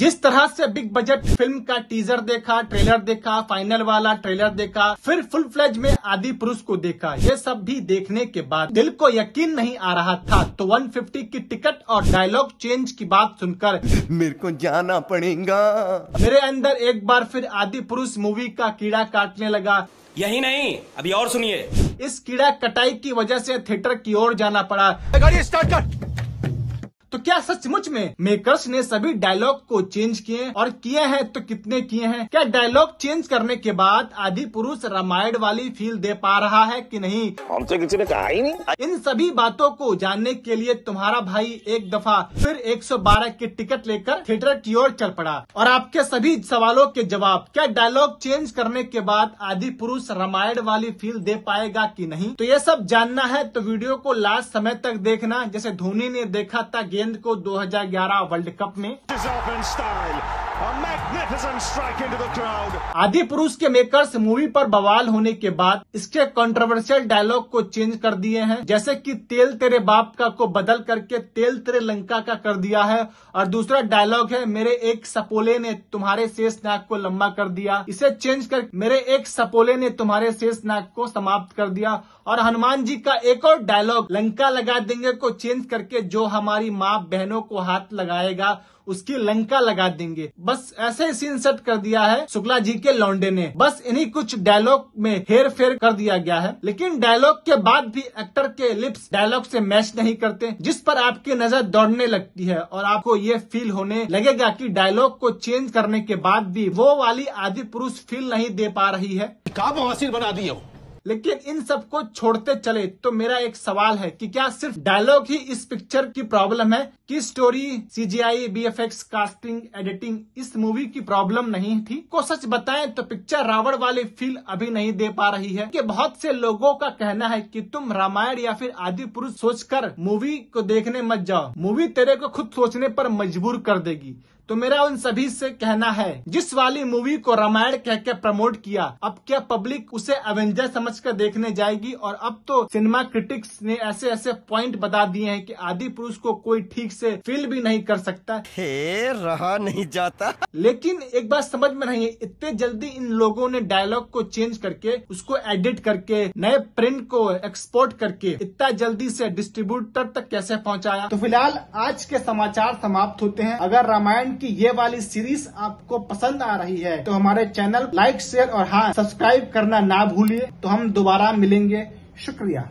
जिस तरह से बिग बजट फिल्म का टीजर देखा ट्रेलर देखा फाइनल वाला ट्रेलर देखा फिर फुल फ्लेज में आदि पुरुष को देखा ये सब भी देखने के बाद दिल को यकीन नहीं आ रहा था तो 150 की टिकट और डायलॉग चेंज की बात सुनकर मेरे को जाना पड़ेगा मेरे अंदर एक बार फिर आदि पुरुष मूवी का कीड़ा काटने लगा यही नहीं अभी और सुनिए इस कीड़ा कटाई की वजह से थिएटर की ओर जाना पड़ा गाड़ी स्टार्ट कर तो क्या सचमुच में मेकर्स ने सभी डायलॉग को चेंज किए और किए हैं तो कितने किए हैं क्या डायलॉग चेंज करने के बाद आदि पुरुष रामायण वाली फील दे पा रहा है कि नहीं हमसे किसी ने कहा ही नहीं इन सभी बातों को जानने के लिए तुम्हारा भाई एक दफा फिर 112 की टिकट लेकर थिएटर की ओर चल पड़ा और आपके सभी सवालों के जवाब क्या डायलॉग चेंज करने के बाद आदि पुरुष रामायण वाली फील दे पाएगा की नहीं तो ये सब जानना है तो वीडियो को लास्ट समय तक देखना जैसे धोनी ने देखा था गेम गेंद को 2011 वर्ल्ड कप में आदि पुरुष के मेकर्स मूवी पर बवाल होने के बाद इसके कंट्रोवर्शियल डायलॉग को चेंज कर दिए हैं जैसे कि तेल तेरे बाप का को बदल करके तेल तेरे लंका का कर दिया है और दूसरा डायलॉग है मेरे एक सपोले ने तुम्हारे शेष नाक को लंबा कर दिया इसे चेंज कर मेरे एक सपोले ने तुम्हारे शेष नाक को समाप्त कर दिया और हनुमान जी का एक और डायलॉग लंका लगा देंगे को चेंज करके जो हमारी माँ बहनों को हाथ लगाएगा उसकी लंका लगा देंगे बस ऐसे सीन सेट कर दिया है शुक्ला जी के लौंडे ने बस इन्हीं कुछ डायलॉग में हेर फेर कर दिया गया है लेकिन डायलॉग के बाद भी एक्टर के लिप्स डायलॉग से मैच नहीं करते जिस पर आपकी नजर दौड़ने लगती है और आपको ये फील होने लगेगा कि डायलॉग को चेंज करने के बाद भी वो वाली आदि पुरुष फील नहीं दे पा रही है बना दिए लेकिन इन सबको छोड़ते चले तो मेरा एक सवाल है कि क्या सिर्फ डायलॉग ही इस पिक्चर की प्रॉब्लम है कि story CGI VFX casting editing इस मूवी की प्रॉब्लम नहीं थी को सच बताएं तो पिक्चर रावण वाली फील अभी नहीं दे पा रही है कि बहुत से लोगों का कहना है कि तुम रामायण या फिर आदि पुरुष सोच मूवी को देखने मत जाओ मूवी तेरे को खुद सोचने पर मजबूर कर देगी तो मेरा उन सभी से कहना है जिस वाली मूवी को रामायण कह के प्रमोट किया अब क्या पब्लिक उसे एवेंजर समझ कर देखने जाएगी और अब तो सिनेमा क्रिटिक्स ने ऐसे ऐसे पॉइंट बता दिए हैं कि आदि पुरुष को कोई ठीक से फील भी नहीं कर सकता हे रहा नहीं जाता लेकिन एक बात समझ में नहीं है इतने जल्दी इन लोगों ने डायलॉग को चेंज करके उसको एडिट करके नए प्रिंट को एक्सपोर्ट करके इतना जल्दी ऐसी डिस्ट्रीब्यूटर तक कैसे पहुँचाया तो फिलहाल आज के समाचार समाप्त होते हैं अगर रामायण टाइम की ये वाली सीरीज आपको पसंद आ रही है तो हमारे चैनल लाइक शेयर और हाँ सब्सक्राइब करना ना भूलिए तो हम दोबारा मिलेंगे शुक्रिया